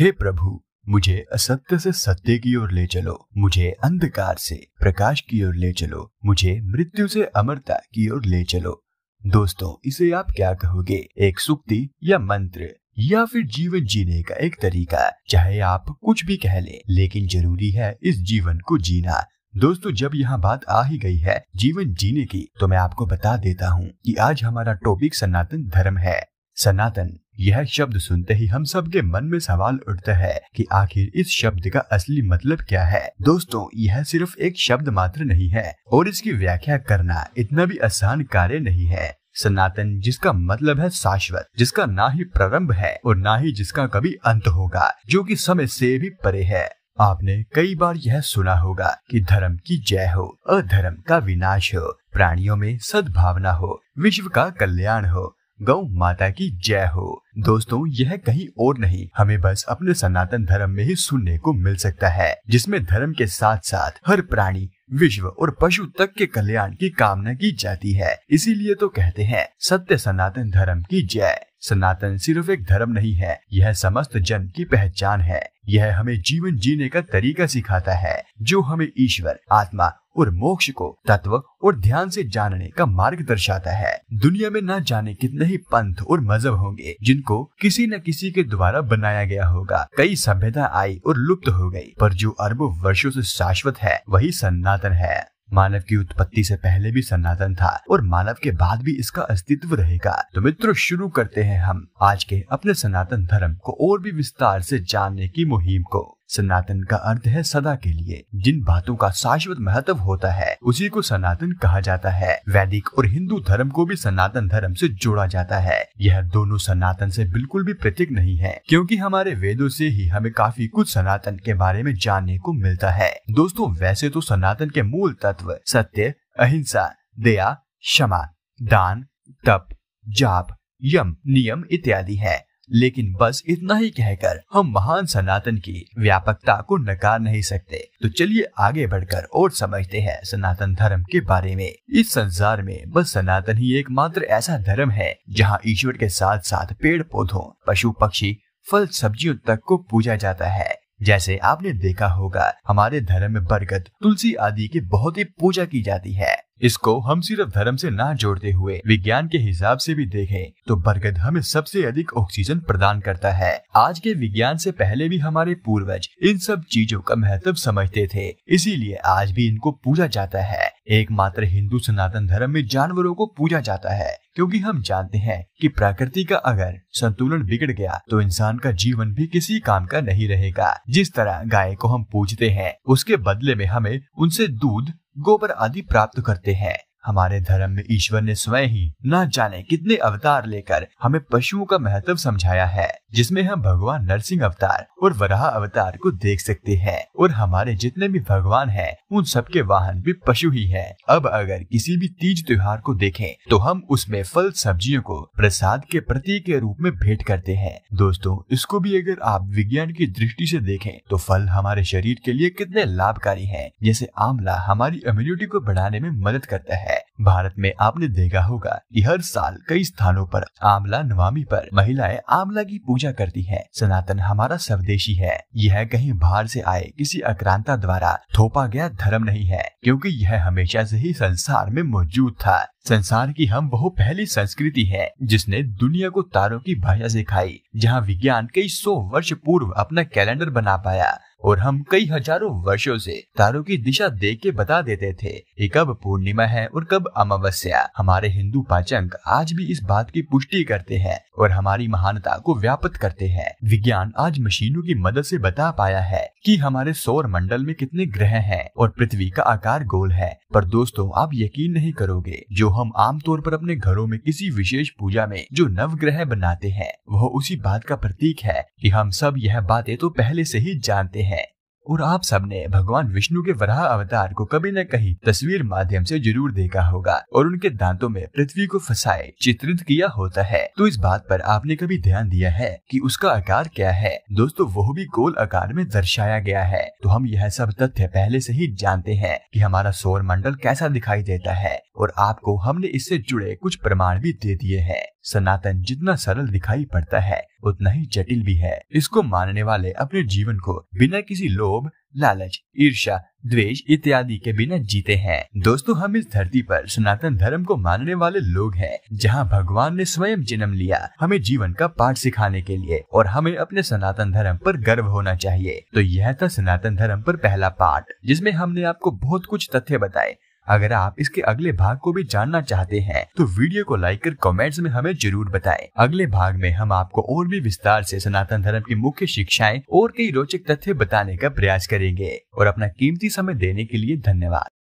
हे प्रभु मुझे असत्य से सत्य की ओर ले चलो मुझे अंधकार से प्रकाश की ओर ले चलो मुझे मृत्यु से अमरता की ओर ले चलो दोस्तों इसे आप क्या कहोगे एक सुक्ति या मंत्र या फिर जीवन जीने का एक तरीका चाहे आप कुछ भी कह ले, लेकिन जरूरी है इस जीवन को जीना दोस्तों जब यहाँ बात आ ही गई है जीवन जीने की तो मैं आपको बता देता हूँ कि आज हमारा टॉपिक सनातन धर्म है सनातन यह शब्द सुनते ही हम सबके मन में सवाल उठता है कि आखिर इस शब्द का असली मतलब क्या है दोस्तों यह सिर्फ एक शब्द मात्र नहीं है और इसकी व्याख्या करना इतना भी आसान कार्य नहीं है सनातन जिसका मतलब है शाश्वत जिसका ना ही प्रारंभ है और ना ही जिसका कभी अंत होगा जो कि समय से भी परे है आपने कई बार यह सुना होगा कि धर्म की जय हो अधर्म का विनाश हो प्राणियों में सद्भावना हो विश्व का कल्याण हो गौ माता की जय हो दोस्तों यह कहीं और नहीं हमें बस अपने सनातन धर्म में ही सुनने को मिल सकता है जिसमें धर्म के साथ साथ हर प्राणी विश्व और पशु तक के कल्याण की कामना की जाती है इसीलिए तो कहते हैं सत्य सनातन धर्म की जय सनातन सिर्फ एक धर्म नहीं है यह समस्त जन की पहचान है यह हमें जीवन जीने का तरीका सिखाता है जो हमें ईश्वर आत्मा और मोक्ष को तत्व और ध्यान से जानने का मार्ग दर्शाता है दुनिया में न जाने कितने ही पंथ और मजहब होंगे जिनको किसी न किसी के द्वारा बनाया गया होगा कई सभ्यता आई और लुप्त हो गई पर जो अरबों वर्षों से शाश्वत है वही सनातन है मानव की उत्पत्ति से पहले भी सनातन था और मानव के बाद भी इसका अस्तित्व रहेगा तो मित्रों शुरू करते हैं हम आज के अपने सनातन धर्म को और भी विस्तार से जानने की मुहिम को सनातन का अर्थ है सदा के लिए जिन बातों का शाश्वत महत्व होता है उसी को सनातन कहा जाता है वैदिक और हिंदू धर्म को भी सनातन धर्म से जोड़ा जाता है यह दोनों सनातन से बिल्कुल भी प्रतीक नहीं है क्योंकि हमारे वेदों से ही हमें काफी कुछ सनातन के बारे में जानने को मिलता है दोस्तों वैसे तो सनातन के मूल तत्व सत्य अहिंसा दया क्षमा दान तप जाप यम नियम इत्यादि है लेकिन बस इतना ही कहकर हम महान सनातन की व्यापकता को नकार नहीं सकते तो चलिए आगे बढ़कर और समझते हैं सनातन धर्म के बारे में इस संसार में बस सनातन ही एकमात्र ऐसा धर्म है जहाँ ईश्वर के साथ साथ पेड़ पौधों पशु पक्षी फल सब्जियों तक को पूजा जाता है जैसे आपने देखा होगा हमारे धर्म में बरगद तुलसी आदि की बहुत ही पूजा की जाती है इसको हम सिर्फ धर्म से ना जोड़ते हुए विज्ञान के हिसाब से भी देखें तो बरगद हमें सबसे अधिक ऑक्सीजन प्रदान करता है आज के विज्ञान से पहले भी हमारे पूर्वज इन सब चीजों का महत्व समझते थे इसीलिए आज भी इनको पूजा जाता है एकमात्र हिंदू सनातन धर्म में जानवरों को पूजा जाता है क्योंकि हम जानते हैं कि प्रकृति का अगर संतुलन बिगड़ गया तो इंसान का जीवन भी किसी काम का नहीं रहेगा जिस तरह गाय को हम पूजते हैं उसके बदले में हमें उनसे दूध गोबर आदि प्राप्त करते हैं हमारे धर्म में ईश्वर ने स्वयं ही न जाने कितने अवतार लेकर हमें पशुओं का महत्व समझाया है जिसमें हम भगवान नरसिंह अवतार और वराह अवतार को देख सकते हैं और हमारे जितने भी भगवान हैं उन सबके वाहन भी पशु ही हैं। अब अगर किसी भी तीज त्योहार को देखें तो हम उसमें फल सब्जियों को प्रसाद के प्रतीक के रूप में भेंट करते हैं दोस्तों इसको भी अगर आप विज्ञान की दृष्टि से देखें तो फल हमारे शरीर के लिए कितने लाभकारी है जैसे आंवला हमारी इम्यूनिटी को बढ़ाने में मदद करता है भारत में आपने देखा होगा कि हर साल कई स्थानों पर आमला नवामी पर महिलाएं आमला की पूजा करती हैं। सनातन हमारा स्वदेशी है यह कहीं बाहर से आए किसी अक्रांता द्वारा थोपा गया धर्म नहीं है क्योंकि यह हमेशा से ही संसार में मौजूद था संसार की हम बहु पहली संस्कृति है जिसने दुनिया को तारों की भाषा सिखाई जहाँ विज्ञान कई सौ वर्ष पूर्व अपना कैलेंडर बना पाया और हम कई हजारों वर्षों से तारों की दिशा देख के बता देते थे कि कब पूर्णिमा है और कब अमावस्या हमारे हिंदू पाचंक आज भी इस बात की पुष्टि करते हैं और हमारी महानता को व्याप्त करते हैं विज्ञान आज मशीनों की मदद से बता पाया है कि हमारे सौर मंडल में कितने ग्रह हैं और पृथ्वी का आकार गोल है पर दोस्तों आप यकीन नहीं करोगे जो हम आमतौर पर अपने घरों में किसी विशेष पूजा में जो नवग्रह बनाते हैं वह उसी बात का प्रतीक है कि हम सब यह बातें तो पहले से ही जानते हैं और आप सबने भगवान विष्णु के वराह अवतार को कभी न कहीं तस्वीर माध्यम से जरूर देखा होगा और उनके दांतों में पृथ्वी को फंसाए चित्रित किया होता है तो इस बात पर आपने कभी ध्यान दिया है कि उसका आकार क्या है दोस्तों वो भी गोल आकार में दर्शाया गया है तो हम यह सब तथ्य पहले से ही जानते हैं कि हमारा सौर मंडल कैसा दिखाई देता है और आपको हमने इससे जुड़े कुछ प्रमाण भी दे दिए हैं सनातन जितना सरल दिखाई पड़ता है उतना ही जटिल भी है इसको मानने वाले अपने जीवन को बिना किसी लोभ लालच ईर्षा द्वेष इत्यादि के बिना जीते हैं दोस्तों हम इस धरती पर सनातन धर्म को मानने वाले लोग हैं जहां भगवान ने स्वयं जन्म लिया हमें जीवन का पाठ सिखाने के लिए और हमें अपने सनातन धर्म पर गर्व होना चाहिए तो यह था सनातन धर्म पर पहला पाठ जिसमें हमने आपको बहुत कुछ तथ्य बताए अगर आप इसके अगले भाग को भी जानना चाहते हैं तो वीडियो को लाइक कर कमेंट्स में हमें जरूर बताएं। अगले भाग में हम आपको और भी विस्तार से सनातन धर्म की मुख्य शिक्षाएं और कई रोचक तथ्य बताने का प्रयास करेंगे और अपना कीमती समय देने के लिए धन्यवाद